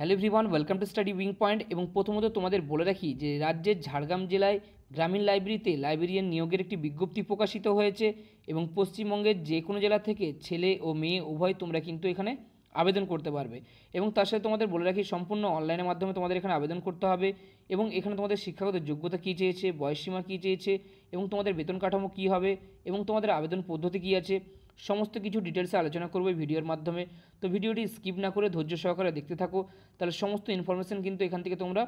hello everyone welcome to Study Wing Point এবং প্রথমত তোমাদের বলে রাখি যে রাজ্যের ঝাড়গ্রাম জেলায় গ্রামীণ লাইব্রেরিতে লাইব্রেরিয়ান নিয়োগের একটি বিজ্ঞপ্তি প্রকাশিত হয়েছে এবং পশ্চিমবঙ্গের যে কোনো জেলা থেকে ছেলে ও মেয়ে উভয় তোমরা কিন্তু এখানে আবেদন করতে পারবে এবং তার সাথে তোমাদের বলে রাখি সম্পূর্ণ অনলাইনের মাধ্যমে তোমাদের এখানে আবেদন করতে হবে এবং এখানে তোমাদের শিক্ষাগত যোগ্যতা কী চেয়েছে বয়সসীমা কী চেয়েছে এবং তোমাদের বেতন কাঠামো কী হবে এবং তোমাদের আবেদন পদ্ধতি কী আছে সমস্ত কিছু ডিটেলসে আলোচনা করবো ভিডিওর মাধ্যমে তো ভিডিওটি স্কিপ না করে ধৈর্য সহকারে দেখতে থাকো তাহলে সমস্ত ইনফরমেশান কিন্তু এখান থেকে তোমরা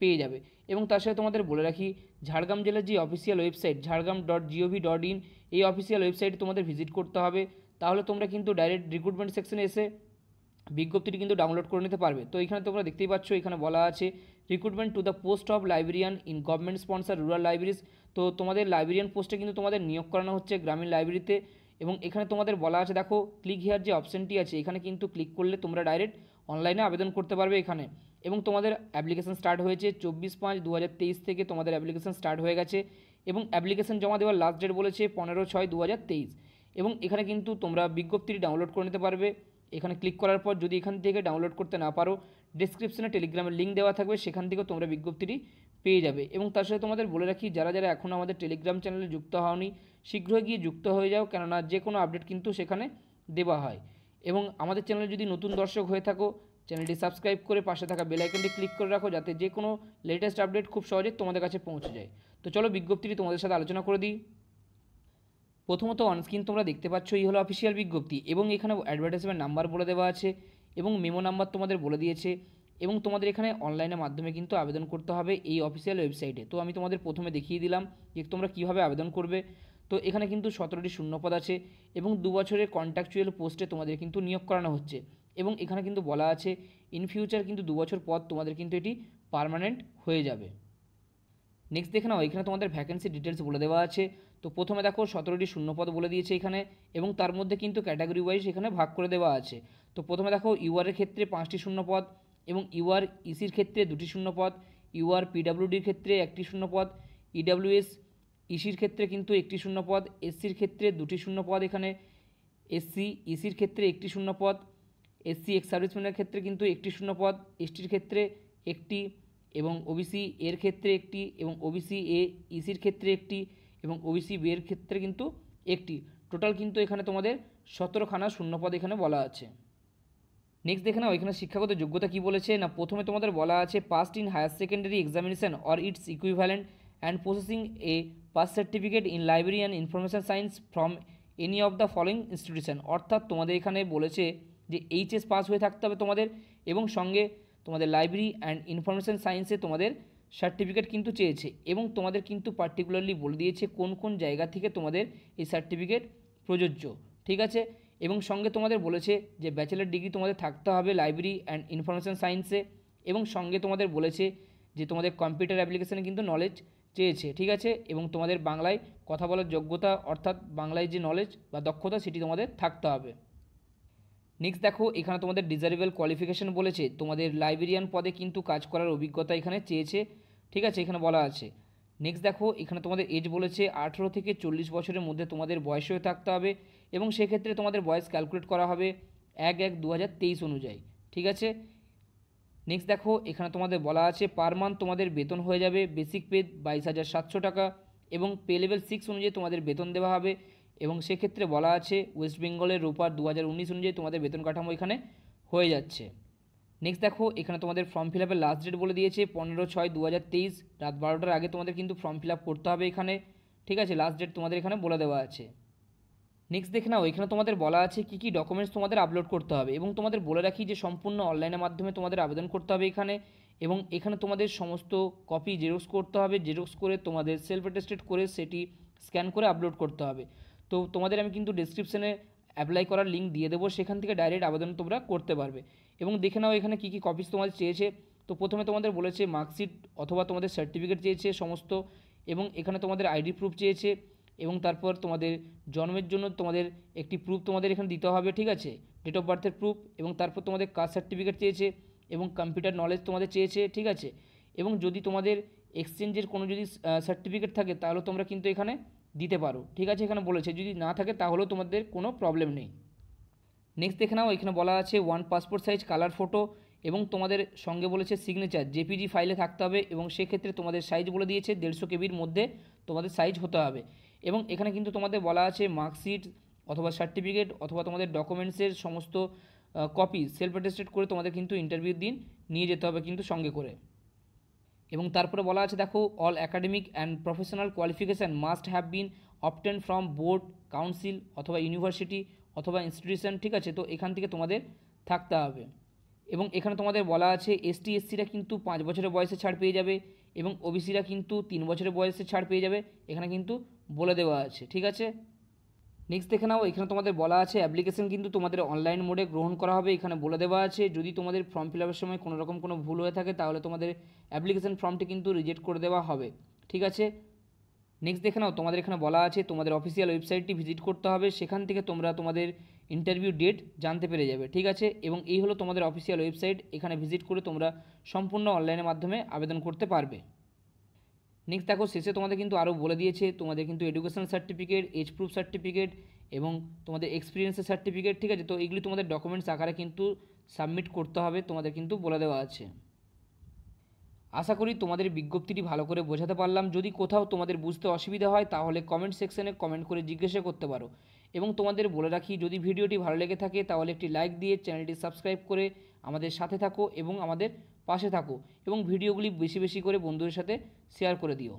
পেয়ে যাবে এবং তার সাথে তোমাদের বলে রাখি ঝাড়গ্রাম জেলার যে official website Jhargram dot G O V dot in এই অফিসিয়াল ওয়েবসাইটে তোমাদের ভিজিট করতে হবে তাহলে তোমরা কিন্তু ডাইরেক্ট রিক্রুটমেন্ট সেকশনে এসে বিজ্ঞপ্তিটি কিন্তু ডাউনলোড করে নিতে পারবে তো এখানে তোমরা দেখতেই পাচ্ছ এখানে বলা আছে recruitment to the post of librarian in government sponsor rural libraries তো তোমাদের লাইব্রেরিয়ান পোস্টে কিন্তু তোমাদের নিয়োগ করানো হচ্ছে গ্রামীণ লাইব্রেরিতে এবং এখানে তোমাদের বলা আছে দেখো ক্লিক হিয়ার যে অপশানটি আছে এখানে কিন্তু ক্লিক করলে তোমরা ডাইরেক্ট অনলাইনে আবেদন করতে পারবে এখানে এবং তোমাদের অ্যাপ্লিকেশান স্টার্ট হয়েছে চব্বিশ পাঁচ দু থেকে তোমাদের অ্যাপ্লিকেশান স্টার্ট হয়ে গেছে এবং অ্যাপ্লিকেশান জমা দেওয়ার লাস্ট ডেট বলেছে পনেরো ছয় দু এবং এখানে কিন্তু তোমরা বিজ্ঞপ্তিটি ডাউনলোড করে নিতে পারবে এখানে ক্লিক করার পর যদি এখান থেকে ডাউনলোড করতে না পারো ডিসক্রিপশনে টেলিগ্রামের লিঙ্ক দেওয়া থাকবে সেখান থেকেও তোমরা বিজ্ঞপ্তিটি পেয়ে যাবে এবং তার সাথে তোমাদের বলে রাখি যারা যারা এখনও আমাদের টেলিগ্রাম চ্যানেলে যুক্ত হওনি শীঘ্রই গিয়ে যুক্ত হয়ে যাও কেননা যে কোনো আপডেট কিন্তু সেখানে দেওয়া হয় এবং আমাদের চ্যানেলে যদি নতুন দর্শক হয়ে থাকো চ্যানেলটি সাবস্ক্রাইব করে পাশে থাকা বেলাইকনটি ক্লিক করে রাখো যাতে যে কোনো লেটেস্ট আপডেট খুব সহজে তোমাদের কাছে পৌঁছে যায় তো চলো বিজ্ঞপ্তিটি তোমাদের সাথে আলোচনা করে দিই প্রথমত অনস্ক্রিন তোমরা দেখতে পাচ্ছ এই হলো অফিসিয়াল বিজ্ঞপ্তি এবং এখানে অ্যাডভার্টাইজমেন্ট নাম্বার বলে দেওয়া আছে এবং মেমো নাম্বার তোমাদের বলে দিয়েছে এবং তোমাদের এখানে অনলাইনের মাধ্যমে কিন্তু আবেদন করতে হবে এই অফিসিয়াল ওয়েবসাইটে তো আমি তোমাদের প্রথমে দেখিয়ে দিলাম যে তোমরা কীভাবে আবেদন করবে তো এখানে কিন্তু সতেরোটি শূন্যপদ আছে এবং দু বছরের কন্ট্রাকচুয়াল পোস্টে তোমাদের কিন্তু নিয়োগ করানো হচ্ছে এবং এখানে কিন্তু বলা আছে ইন ফিউচার কিন্তু দু বছর পর তোমাদের কিন্তু এটি পারমানেন্ট হয়ে যাবে নেক্সট দেখে নাও এখানে তোমাদের ভ্যাকেন্সি ডিটেলস বলে দেওয়া আছে তো প্রথমে দেখো সতেরোটি শূন্যপদ বলে দিয়েছে এখানে এবং তার মধ্যে কিন্তু ক্যাটাগরি ওয়াইজ এখানে ভাগ করে দেওয়া আছে তো প্রথমে দেখো ইউআরের ক্ষেত্রে পাঁচটি শূন্যপদ এবং ইউআর e ইসির ক্ষেত্রে দুটি শূন্যপদ ইউআর পিডাব্লিউডির ক্ষেত্রে একটি শূন্যপদ ইডাব্লিউএস e ইসির e ক্ষেত্রে কিন্তু একটি শূন্যপদ এসসির ক্ষেত্রে দুটি শূন্যপদ এখানে এসসি ইসির ক্ষেত্রে একটি শূন্যপদ এসসি এক্স সার্ভিসম্যানের ক্ষেত্রে কিন্তু একটি শূন্যপদ এসটির ক্ষেত্রে একটি এবং ওবিসি এর ক্ষেত্রে একটি এবং ওবিসি এ ইসির ক্ষেত্রে একটি এবং ওবিসি বি এর ক্ষেত্রে কিন্তু একটি টোটাল কিন্তু এখানে তোমাদের সতেরোখানা শূন্যপদ এখানে বলা আছে নেক্সট দেখে নাও এখানে শিক্ষাগত যোগ্যতা কি বলেছে না প্রথমে তোমাদের বলা আছে passed in higher secondary examination or its equivalent and possessing a pass certificate in library and information science from any of the following institution অর্থাৎ তোমাদের এখানে বলেছে যে এইচএস পাস হয়ে থাকতে হবে তোমাদের এবং সঙ্গে তোমাদের লাইব্রেরি অ্যান্ড ইনফরমেশান সায়েন্সে তোমাদের সার্টিফিকেট কিন্তু চেয়েছে এবং তোমাদের কিন্তু পার্টিকুলারলি বলে দিয়েছে কোন কোন জায়গা থেকে তোমাদের এই সার্টিফিকেট প্রযোজ্য ঠিক আছে এবং সঙ্গে তোমাদের বলেছে যে ব্যাচেলার ডিগ্রি তোমাদের থাকতে হবে লাইব্রেরি অ্যান্ড ইনফরমেশান সায়েন্সে এবং সঙ্গে তোমাদের বলেছে যে তোমাদের কম্পিউটার অ্যাপ্লিকেশানে কিন্তু নলেজ চেয়েছে ঠিক আছে এবং তোমাদের বাংলায় কথা বলার যোগ্যতা অর্থাৎ বাংলায় যে নলেজ বা দক্ষতা সেটি তোমাদের থাকতে হবে নেক্সট দেখো এখানে তোমাদের ডিজারেবল কোয়ালিফিকেশান বলেছে তোমাদের লাইব্রেরিয়ান পদে কিন্তু কাজ করার অভিজ্ঞতা এখানে চেয়েছে ঠিক আছে এখানে বলা আছে নেক্সট দেখো এখানে তোমাদের এজ বলেছে আঠেরো থেকে চল্লিশ বছরের মধ্যে তোমাদের বয়স হয়ে থাকতে হবে এবং সেক্ষেত্রে তোমাদের বয়স ক্যালকুলেট করা হবে এক এক দু অনুযায়ী ঠিক আছে নেক্সট দেখো এখানে তোমাদের বলা আছে পার মান্থ তোমাদের বেতন হয়ে যাবে বেসিক পে বাইশ হাজার সাতশো টাকা এবং পে লেভেল সিক্স অনুযায়ী তোমাদের বেতন দেওয়া হবে এবং সেক্ষেত্রে বলা আছে ওয়েস্ট বেঙ্গলের রোপার দু অনুযায়ী তোমাদের বেতন কাঠামো এখানে হয়ে যাচ্ছে নেক্সট দেখো এখানে তোমাদের ফর্ম ফিল আপের লাস্ট ডেট বলে দিয়েছে পনেরো ছয় দু রাত বারোটার আগে তোমাদের কিন্তু ফর্ম ফিল আপ করতে হবে এখানে ঠিক আছে লাস্ট ডেট তোমাদের এখানে বলে দেওয়া আছে নেক্সট দেখে নাও এখানে তোমাদের বলা আছে কি কি ডকুমেন্টস তোমাদের আপলোড করতে হবে এবং তোমাদের বলে রাখি যে সম্পূর্ণ অনলাইনের মাধ্যমে তোমাদের আবেদন করতে হবে এখানে এবং এখানে তোমাদের সমস্ত কপি জেরক্স করতে হবে জেরক্স করে তোমাদের সেলফ অ্যাটেস্টেড করে সেটি স্ক্যান করে আপলোড করতে হবে তো তোমাদের আমি কিন্তু ডিসক্রিপশানে অ্যাপ্লাই করার লিঙ্ক দিয়ে দেবো সেখান থেকে ডাইরেক্ট আবেদন তোমরা করতে পারবে এবং দেখে নাও এখানে কী কী কপিস তোমাদের চেয়েছে তো প্রথমে তোমাদের বলেছে মার্কশিট অথবা তোমাদের সার্টিফিকেট চেয়েছে সমস্ত এবং এখানে তোমাদের আইডি প্রুফ চেয়েছে এবং তারপর তোমাদের জন্মের জন্য তোমাদের একটি প্রুফ তোমাদের এখানে দিতে হবে ঠিক আছে ডেট অফ বার্থের প্রুফ এবং তারপর তোমাদের কাস্ট সার্টিফিকেট চেয়েছে এবং কম্পিউটার নলেজ তোমাদের চেয়েছে ঠিক আছে এবং যদি তোমাদের এক্সচেঞ্জের কোনো যদি সার্টিফিকেট থাকে তাহলে তোমরা কিন্তু এখানে দিতে পারো ঠিক আছে এখানে বলেছে যদি না থাকে তাহলেও তোমাদের কোনো প্রবলেম নেই নেক্সট দেখে নাও এখানে বলা আছে one passport size colour photo এবং তোমাদের সঙ্গে বলেছে সিগনেচার জেপিজি ফাইলে থাকতে হবে এবং সেক্ষেত্রে তোমাদের সাইজ বলে দিয়েছে দেড়শো কেবির মধ্যে তোমাদের সাইজ হতে হবে এবং এখানে কিন্তু তোমাদের বলা আছে মার্কশিট অথবা সার্টিফিকেট অথবা তোমাদের ডকুমেন্টসের সমস্ত কপি সেলফ অ্যাটেস্টেড করে তোমাদের কিন্তু ইন্টারভিউর দিন নিয়ে যেতে হবে কিন্তু সঙ্গে করে এবং তারপরে বলা আছে দেখো all academic and professional qualification must have been obtained from board council অথবা ইউনিভার্সিটি অথবা ইনস্টিটিউশন ঠিক আছে তো এখান থেকে তোমাদের থাকতে হবে এবং এখানে তোমাদের বলা আছে এসটি এসসিরা কিন্তু পাঁচ বছরের বয়সে ছাড় পেয়ে যাবে এবং ওবিসিরা কিন্তু তিন বছরের বয়সে ছাড় পেয়ে যাবে এখানে কিন্তু বলে দেওয়া আছে ঠিক আছে নেক্সট দেখে নাও এখানে তোমাদের বলা আছে অ্যাপ্লিকেশন কিন্তু তোমাদের অনলাইন মোডে গ্রহণ করা হবে এখানে বলে দেওয়া আছে যদি তোমাদের ফর্ম ফিল আপের সময় কোনো রকম কোনো ভুল হয়ে থাকে তাহলে তোমাদের অ্যাপ্লিকেশন ফর্মটি কিন্তু রিজেক্ট করে দেওয়া হবে ঠিক আছে নেক্সট দেখে নাও তোমাদের এখানে বলা আছে তোমাদের অফিসিয়াল ওয়েবসাইটটি ভিজিট করতে হবে সেখান থেকে তোমরা তোমাদের ইন্টারভিউ ডেট জানতে পেরে যাবে ঠিক আছে এবং এই হলো তোমাদের অফিসিয়াল ওয়েবসাইট এখানে ভিজিট করে তোমরা সম্পূর্ণ অনলাইনের মাধ্যমে আবেদন করতে পারবে নেক্সট দেখো শেষে তোমাদের কিন্তু আরও বলে দিয়েছে তোমাদের কিন্তু education certificate age proof certificate এবং তোমাদের এক্সপিরিয়েন্সের সার্টিফিকেট ঠিক আছে তো এগুলি তোমাদের ডকুমেন্টস আকারে কিন্তু সাবমিট করতে হবে তোমাদের কিন্তু বলে দেওয়া আছে আশা করি তোমাদের বিজ্ঞপ্তিটি ভালো করে বোঝাতে পারলাম যদি কোথাও তোমাদের বুঝতে অসুবিধা হয় তাহলে কমেন্ট সেকশনে কমেন্ট করে জিজ্ঞাসা করতে পারো এবং তোমাদের বলে রাখি যদি ভিডিওটি ভালো লেগে থাকে তাহলে একটি লাইক দিয়ে চ্যানেলটি সাবস্ক্রাইব করে আমাদের সাথে থাকো এবং আমাদের পাশে থাকো এবং ভিডিওগুলি বেশি বেশি করে বন্ধুদের সাথে শেয়ার করে দিও